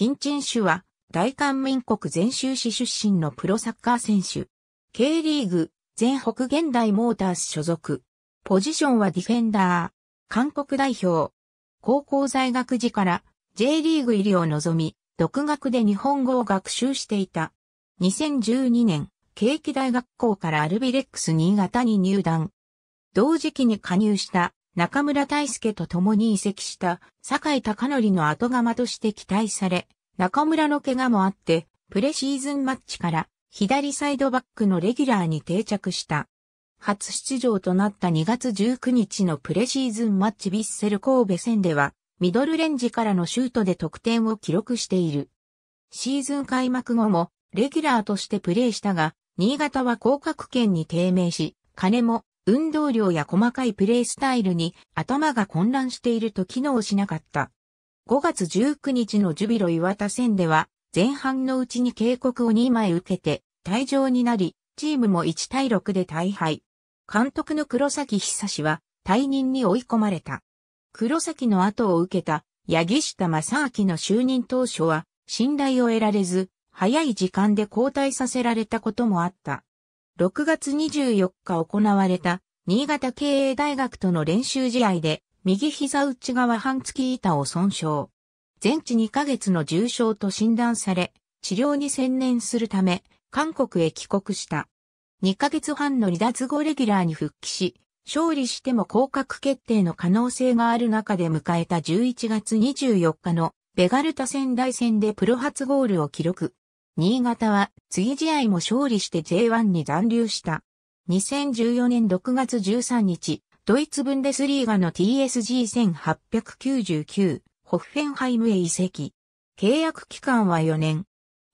キンチンシは、大韓民国全州市出身のプロサッカー選手。K リーグ、全北現代モータース所属。ポジションはディフェンダー。韓国代表。高校在学時から J リーグ入りを望み、独学で日本語を学習していた。2012年、景気大学校からアルビレックス新潟に入団。同時期に加入した中村大輔と共に移籍した坂井隆則の後釜として期待され、中村の怪我もあって、プレシーズンマッチから左サイドバックのレギュラーに定着した。初出場となった2月19日のプレシーズンマッチビッセル神戸戦では、ミドルレンジからのシュートで得点を記録している。シーズン開幕後も、レギュラーとしてプレーしたが、新潟は降格圏に低迷し、金も運動量や細かいプレイスタイルに頭が混乱していると機能しなかった。5月19日のジュビロ岩田戦では、前半のうちに警告を2枚受けて、退場になり、チームも1対6で大敗。監督の黒崎久志は、退任に追い込まれた。黒崎の後を受けた、八木下正明の就任当初は、信頼を得られず、早い時間で交代させられたこともあった。6月24日行われた新潟経営大学との練習試合で右膝内側半月板を損傷。全治2ヶ月の重傷と診断され、治療に専念するため、韓国へ帰国した。2ヶ月半の離脱後レギュラーに復帰し、勝利しても降格決定の可能性がある中で迎えた11月24日のベガルタ仙台戦でプロ初ゴールを記録。新潟は次試合も勝利して J1 に残留した。2014年6月13日、ドイツブンデスリーガの TSG1899 ホッフェンハイムへ移籍。契約期間は4年。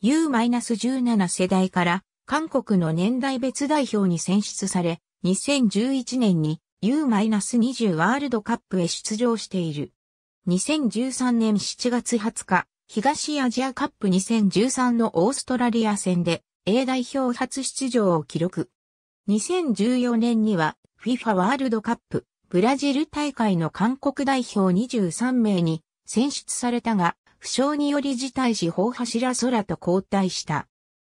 U-17 世代から韓国の年代別代表に選出され、2011年に U-20 ワールドカップへ出場している。2013年7月20日、東アジアカップ2013のオーストラリア戦で A 代表初出場を記録。2014年には FIFA ワールドカップブラジル大会の韓国代表23名に選出されたが、負傷により辞退し法柱空と交代した。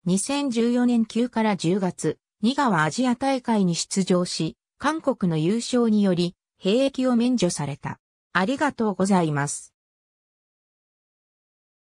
2014年9から10月、ガ川アジア大会に出場し、韓国の優勝により、兵役を免除された。ありがとうございます。